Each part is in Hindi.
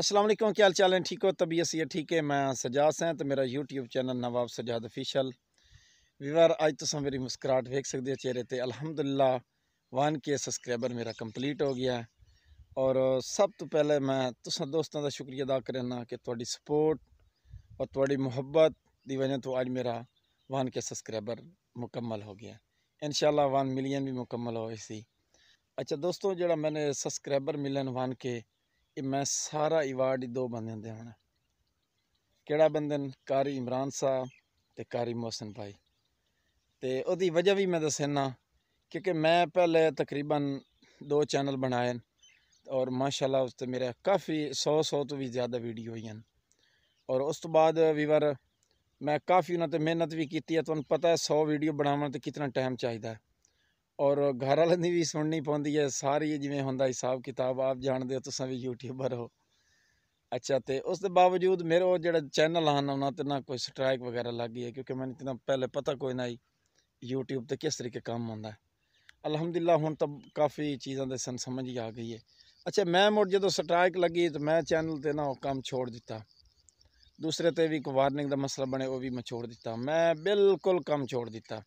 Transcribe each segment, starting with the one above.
अस्सलाम वालेकुम क्या हाल चाल हैं ठीक हो तबीयत से ठीक है मैं सजाज हैं तो मेरा YouTube channel Nawab Sajjad official वीवर अज तुस मेरी मुस्कुराहट वेख सकते हो चेहरे पर अलहमदुल्ला वन के सबसक्राइबर मेरा कंप्लीट हो गया है और सब तो पहले मैं तुसा दोस्तों का शुक्रिया अदा करना कि थोड़ी सपोर्ट और थोड़ी मुहब्बत की वजह तो अज मेरा वन के सबसक्राइबर मुकम्मल हो गया इन शाला वन मिलियन भी मुकम्मल हो इसी अच्छा दोस्तों जो मैंने सबसक्राइबर मिलन वन के ਮੈਂ ਸਾਰਾ ਅਵਾਰਡ ਦੋ ਬੰਦਿਆਂ ਦੇ ਹੋਣਾ ਕਿਹੜਾ ਬੰਦੇ ਨੇ ਕਾਰੀ ਇਮਰਾਨ ਸਾਹਿਬ ਤੇ ਕਾਰੀ ਮੋਹਸਨ ਭਾਈ ਤੇ ਉਹਦੀ ਵਜ੍ਹਾ ਵੀ ਮੈਂ क्योंकि मैं पहले तकरीबन दो चैनल बनाए और माशाला उस तो मेरे काफ़ी सौ सौ तो भी ज़्यादा वीडियो हुई हैं और उस तो बाद वीवर मैं काफ़ी उन्होंने मेहनत भी की है तो पता है सौ वीडियो बनावन तो कितना टाइम चाहिए ਔਰ ਘਰ ਵਾਲਿਆਂ ਦੀ ਵੀ ਸੁਣਨੀ ਪੈਂਦੀ ਹੈ ਸਾਰੀ ਜਿਵੇਂ ਹੁੰਦਾ ਹਿਸਾਬ ਕਿਤਾਬ ਆਪ ਜਾਣਦੇ ਹੋ ਤੁਸੀਂ ਵੀ ਯੂਟਿਊਬਰ ਹੋ ਅੱਛਾ ਤੇ ਉਸ ਦੇ ਬਾਵਜੂਦ ਮੇਰੇ ਉਹ ਜਿਹੜਾ ਚੈਨਲ ਹਨ ਉਹਨਾਂ ਤੇ ਨਾ ਕੋਈ ਸਟ੍ਰਾਈਕ ਵਗੈਰਾ ਲੱਗ ਗਈ ਹੈ ਕਿਉਂਕਿ ਮੈਨੂੰ ਇਤਨਾ ਪਹਿਲੇ ਪਤਾ ਕੋਈ ਨਹੀਂ YouTube ਤੇ ਕਿਸ ਤਰੀਕੇ ਕੰਮ ਹੁੰਦਾ ਹੈ ਅਲਹਮਦੁਲਿਲਾ ਹੁਣ ਤਾਂ ਕਾਫੀ ਚੀਜ਼ਾਂ ਦੇ ਸਨ ਸਮਝ ਹੀ ਆ ਗਈ ਹੈ ਅੱਛਾ ਮੈਂ ਮੁੜ ਜਦੋਂ ਸਟ੍ਰਾਈਕ ਲੱਗੀ ਤਾਂ ਮੈਂ ਚੈਨਲ ਤੇ ਨਾ ਉਹ ਕੰਮ ਛੋੜ ਦਿੱਤਾ ਦੂਸਰੇ ਤੇ ਵੀ ਇੱਕ ਵਾਰਨਿੰਗ ਦਾ ਮਸਲਾ ਬਣੇ ਉਹ ਵੀ ਮੈਂ ਛੋੜ ਦਿੱਤਾ ਮੈਂ ਬਿਲਕੁਲ ਕੰਮ ਛੋੜ ਦਿੱਤਾ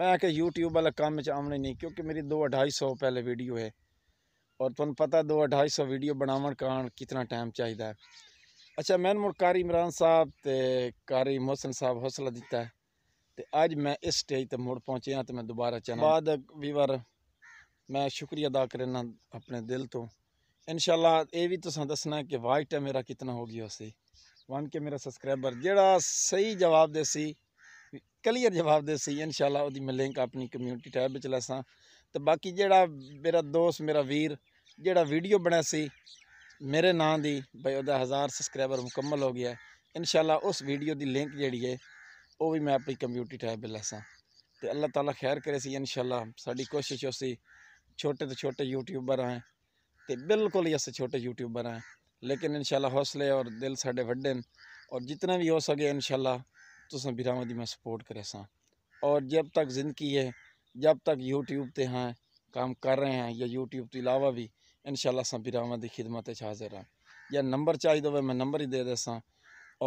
मैं आके यूट्यूब वाला काम च आमने नहीं क्योंकि मेरी दो अढ़ाई सौ पहले वीडियो है और तुम पता दो अढ़ाई सौ वीडियो बनावन कारण कितना टाइम चाहिए है अच्छा मैं मुड़ कारी इमरान साहब तो कारी मोहसन साहब हौसला दिता है तो अज मैं इस स्टेज तक मुड़ पहुँचे तो मैं दोबारा चल बाद वीवर मैं शुक्रिया अदा करना अपने दिल तो इन शाला ये भी तुम दसना कि वाइट है मेरा कितना हो गया उसे वन के मेरा सबसक्राइबर जोड़ा सही जवाब देसी क्लीयर जवाब दे सही इन शाला मैं लिंक अपनी कम्यूनिटी टैब में लसा तो बाकी जोड़ा मेरा दोस्त मेरा वीर जोड़ा वीडियो बनया से मेरे ना की भाई वह हज़ार सबसक्राइबर मुकम्मल हो गया इन शाला उस भीडियो की लिंक जी है वह भी मैं अपनी कम्यूनिटी टैब में लसा तो अल्लाह तला खैर करे से इन शाला साशिश उस छोटे तो छोटे यूट्यूबर हैं तो बिल्कुल ही अस छोटे यूट्यूबर हैं लेकिन इन शाला हौसले और दिल साढ़े व्डे और जितना भी हो सके इन शाला तो ਵੀਰਾਵਾਂ ਦੀ ਮੈਂ ਸਪੋਰਟ ਕਰੇ ਸਾਂ ਔਰ ਜਦ ਤੱਕ ਜ਼ਿੰਦਗੀ ਹੈ ਜਦ ਤੱਕ YouTube ਤੇ काम कर रहे हैं या यूट्यूब तो अलावा भी इन शाला अस बिराव की खिदमत हाजिर हाँ या नंबर चाहिए हो तो मैं नंबर ही दे दसा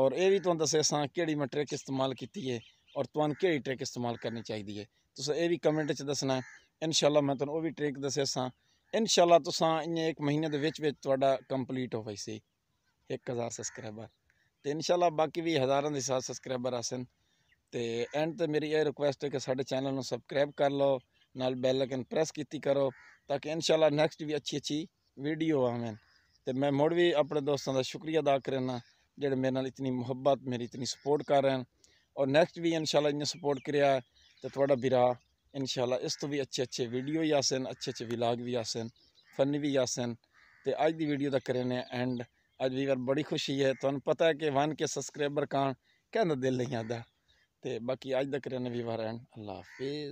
और ये भी तुम दस कि मैं ट्रिक इस्तेमाल की है और तुम कि ट्रिक इस्तेमाल करनी चाहिए है तुम तो ये भी कमेंट दसना है इनशाला मैं तुम भी ट्रिक दस सा इनशाला तुसा तो इं एक महीने के बच्चे कंप्लीट हो गई सी एक हज़ार सबसक्राइबर ਤੇ ਇਨਸ਼ਾਅੱਲਾ ਬਾਕੀ ਵੀ ਹਜ਼ਾਰਾਂ ਦੇ ਸਾਥ ਸਬਸਕ੍ਰਾਈਬਰ ਆਸਨ ਤੇ ਐਂਡ ਤੇ ਮੇਰੀ ਇਹ ਰਿਕੁਐਸਟ ਹੈ ਕਿ ਸਾਡੇ ਚੈਨਲ ਨੂੰ ਸਬਸਕ੍ਰਾਈਬ ਕਰ ਲਓ ਨਾਲ ਬੈਲ ਆਈਕਨ ਪ੍ਰੈਸ ਕੀਤੀ ਕਰੋ ਤਾਂ ਕਿ ਇਨਸ਼ਾਅੱਲਾ ਨੈਕਸਟ ਵੀ ਅੱਛੀ ਅੱਛੀ ਵੀਡੀਓ ਆਵੇਂ ਤੇ ਮੈਂ ਮੋੜ ਵੀ ਆਪਣੇ ਦੋਸਤਾਂ ਦਾ ਸ਼ੁਕਰੀਆ ਅਦਾ ਕਰਨਾ ਜਿਹੜੇ ਮੇਰੇ ਨਾਲ ਇਤਨੀ ਮੁਹੱਬਤ ਮੇਰੀ ਇਤਨੀ ਸਪੋਰਟ ਕਰ ਰਹੇ ਹਨ ਔਰ ਨੈਕਸਟ ਵੀ ਇਨਸ਼ਾਅੱਲਾ ਇਹਨਾਂ ਸਪੋਰਟ ਕਰਿਆ ਤੇ ਤੁਹਾਡਾ ਵੀਰਾ ਇਨਸ਼ਾਅੱਲਾ ਇਸ ਤੋਂ ਵੀ ਅੱਛੇ ਅੱਛੇ ਵੀਡੀਓ ਹੀ ਅੱਛੇ ਅੱਛੇ ਵਲੌਗ ਵੀ ਆਸਣ ਫਨੀ ਵੀ ਆਸਣ ਤੇ ਅੱਜ ਦੀ ਵੀਡੀਓ ਦਾ ਕਰਨੇ ਐਂਡ ਅੱਜ ਅਜਵੀਰ ਬੜੀ ਖੁਸ਼ੀ ਹੈ ਤੁਹਾਨੂੰ ਪਤਾ ਹੈ ਕਿ 1 ਕੇ ਸਬਸਕ੍ਰਾਈਬਰ ਕਾਂ ਕਹਿੰਦਾ ਦਿਲ ਨਹੀਂ ਆਦਾ ਤੇ ਬਾਕੀ ਅੱਜ ਦਾ ਕਰਨ ਵੀ ਵਾਰ ਅੱਲਾ ਹਾਫਿਜ਼